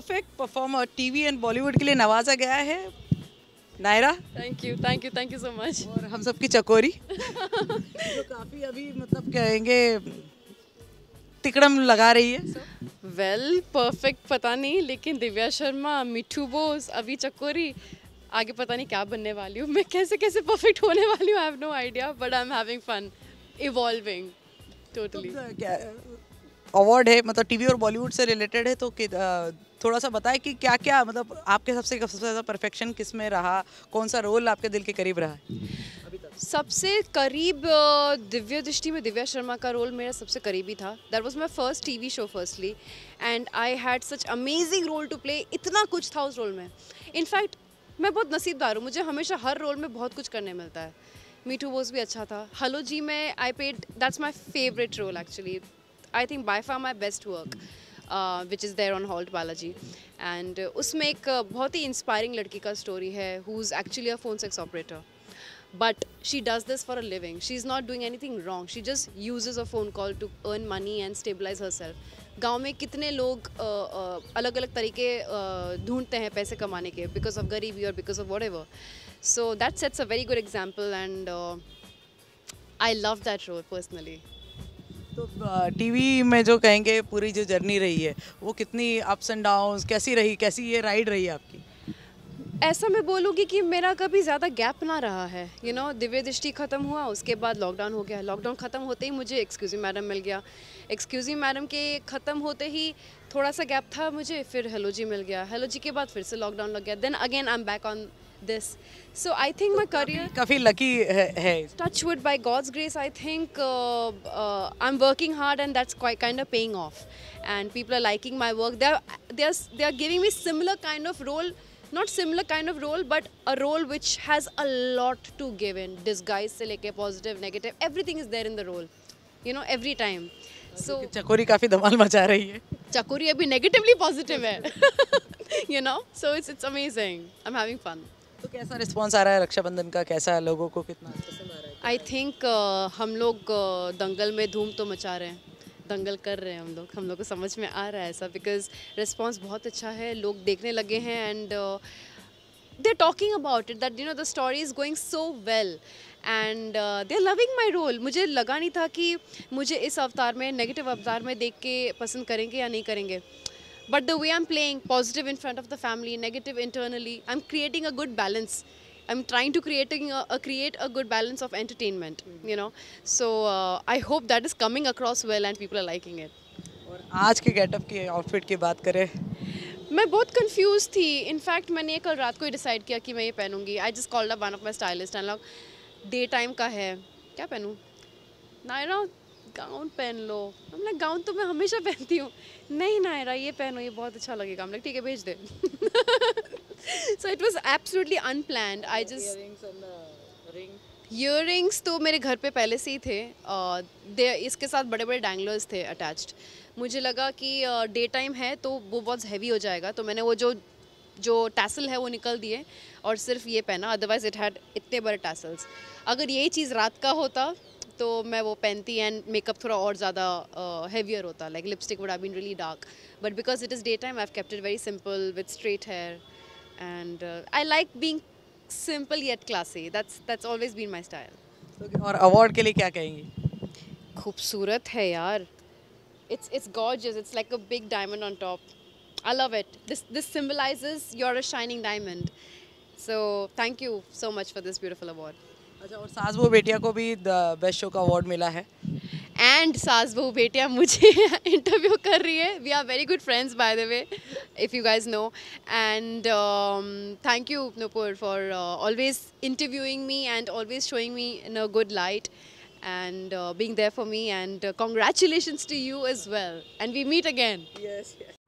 Perfect performer TV and Bollywood के लिए नवाजा गया है Naira thank you thank you thank you so much और हम सब की चकोरी तो काफ़ी अभी मतलब कहेंगे तिकड़म लगा रही है वेल so? परफेक्ट well, पता नहीं लेकिन दिव्या शर्मा मिठू बोस अभी चकोरी आगे पता नहीं क्या बनने वाली हूँ मैं कैसे कैसे परफेक्ट होने वाली हूँ I have no idea but I am having fun evolving totally award है मतलब टीवी और बॉलीवुड से रिलेटेड है तो थोड़ा सा बताएं कि क्या क्या मतलब आपके सबसे सबसे ज़्यादा परफेक्शन किस में रहा कौन सा रोल आपके दिल के करीब रहा सबसे करीब दिव्य दृष्टि में दिव्या शर्मा का रोल मेरा सबसे करीबी था that was my first T V show firstly and I had such amazing role to play इतना कुछ था उस रोल में इनफैक्ट मैं बहुत नसीबदार हूँ मुझे हमेशा हर रोल में बहुत कुछ करने मिलता है मीठू बोस भी अच्छा था हेलो जी मैं I played that's my favourite role actually I think by far my best work which is there on ALT Balaji and उसमें एक uh, बहुत ही इंस्पायरिंग लड़की का स्टोरी है who is actually a phone sex operator but she does this for a living she is not doing anything wrong she just use a phone call to earn money and stabilise herself गाँव में कितने लोग uh, uh, अलग अलग तरीके ढूंढते हैं पैसे कमाने के बिकॉज ऑफ गरीबी और because of whatever so that sets a very good example and I love that role personally तो टीवी में जो कहेंगे पूरी जो जर्नी रही है वो कितनी अप्स एंड डाउन कैसी रही कैसी ये राइड रही आपकी ऐसा मैं बोलूँगी कि मेरा कभी ज़्यादा गैप ना रहा है यू नो दिव्य दृष्टि ख़त्म हुआ उसके बाद लॉकडाउन हो गया लॉकडाउन ख़त्म होते ही मुझे एक्सक्यूज़ी मैडम मिल गया एक्सक्यूज़ी मैडम के ख़त्म होते ही थोड़ा सा गैप था मुझे फिर हेलो जी मिल गया हेलो जी के बाद फिर से लॉकडाउन लग गया then again I am back on this. So I think my career. काफी lucky है. Touchwood by God's grace, I think uh, uh, I'm working hard and that's quite kind of paying off, and people are liking my work. They're they're they're giving me similar kind of role. Not similar kind of role, but a role which has a lot to give in. Disguise से लेके positive, negative, everything is there in the role. You know, every time. So चकोरी काफी धमाल मचा रही है. चकोरी अभी negatively positive है. you know so it's it's amazing i'm having fun तो कैसा रिस्पॉन्स आ रहा है रक्षाबंधन का कैसा है लोगों को कितना पसंद आ रहा है आई थिंक uh, हम लोग uh, दंगल में धूम तो मचा रहे हैं दंगल कर रहे हैं हम लोग हम लोग को समझ में आ रहा है ऐसा बिकॉज रिस्पॉन्स बहुत अच्छा है लोग देखने लगे हैं and they talking about it that you know the story is going so well and they are loving my role मुझे लगा नहीं था कि मुझे इस अवतार में नेगेटिव अवतार में देख के पसंद करेंगे या नहीं करेंगे But the way I'm playing, positive in front of the family, negative internally, I'm creating a good balance. I'm trying to creating a, a create a good balance of entertainment, mm -hmm. you know. So uh, I hope that is coming across well and people are liking it. और आज के getup की outfit की बात करें मैं बहुत confuse थी इनफैक्ट मैंने कल रात को ही डिसाइड किया कि मैं ये पहनूंगी I just called up one of my stylist and day time का है क्या पहनूँ ना गाउन पहन लो हम गाउन तो मैं हमेशा पहनती हूँ नहीं ना रहा ये पहनो ये बहुत अच्छा लगेगा हम लोग ठीक है भेज दे so it was absolutely unplanned I just earrings तो मेरे घर पे पहले से ही थे दे uh, इसके साथ बड़े बड़े डैंगलर्स थे अटैच्ड मुझे लगा कि डे uh, टाइम है तो वो बहुत हैवी हो जाएगा तो मैंने वो जो जो टैसल है वो निकल दिए और सिर्फ ये पहना अदरवाइज इट हैड इतने बड़े टैसल्स अगर यही चीज़ रात का होता तो मैं वो पहनती एंड मेकअप थोड़ा और ज़्यादा हैवियर होता like lipstick would have been really dark but because it is day time I have kept it very simple with straight hair and I like being simple yet classy that's that's always been my style और award के लिए क्या कहेंगी खूबसूरत है यार it's it's gorgeous it's like a big diamond on top I love it this this symbolise your a shining diamond so thank you so much for this beautiful award अच्छा और सास बहू बेटिया को भी बेस्ट शो का award मिला है एंड सास बहू बेटिया मुझे इंटरव्यू कर रही है we are very good friends by the way if you guys know and thank you Nupur for always interviewing me and always showing me in a good light and being there for me and and to um, you uh, uh, uh, to well and we meet again